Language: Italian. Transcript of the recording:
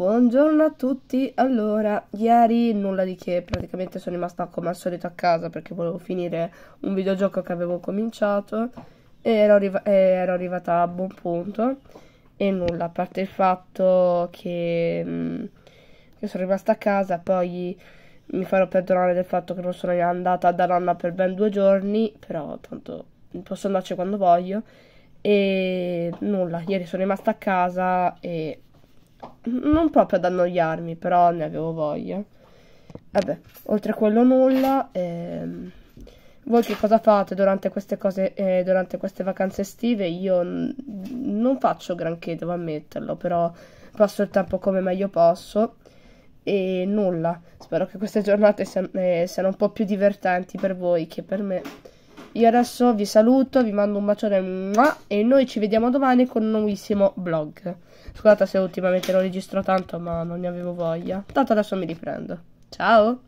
Buongiorno a tutti, allora, ieri nulla di che, praticamente sono rimasta come al solito a casa perché volevo finire un videogioco che avevo cominciato e ero, arriva e ero arrivata a buon punto e nulla, a parte il fatto che, mh, mm, che sono rimasta a casa, poi mi farò perdonare del fatto che non sono andata da nonna per ben due giorni, però tanto posso andarci quando voglio e nulla, ieri sono rimasta a casa e non proprio ad annoiarmi, però ne avevo voglia. Vabbè, oltre a quello nulla. Ehm, voi che cosa fate durante queste, cose, eh, durante queste vacanze estive? Io non faccio granché, devo ammetterlo, però passo il tempo come meglio posso e nulla. Spero che queste giornate siano, eh, siano un po' più divertenti per voi che per me. Io adesso vi saluto, vi mando un bacione e noi ci vediamo domani con un nuovissimo vlog. Scusate se ultimamente non registro tanto, ma non ne avevo voglia. Tanto adesso mi riprendo. Ciao!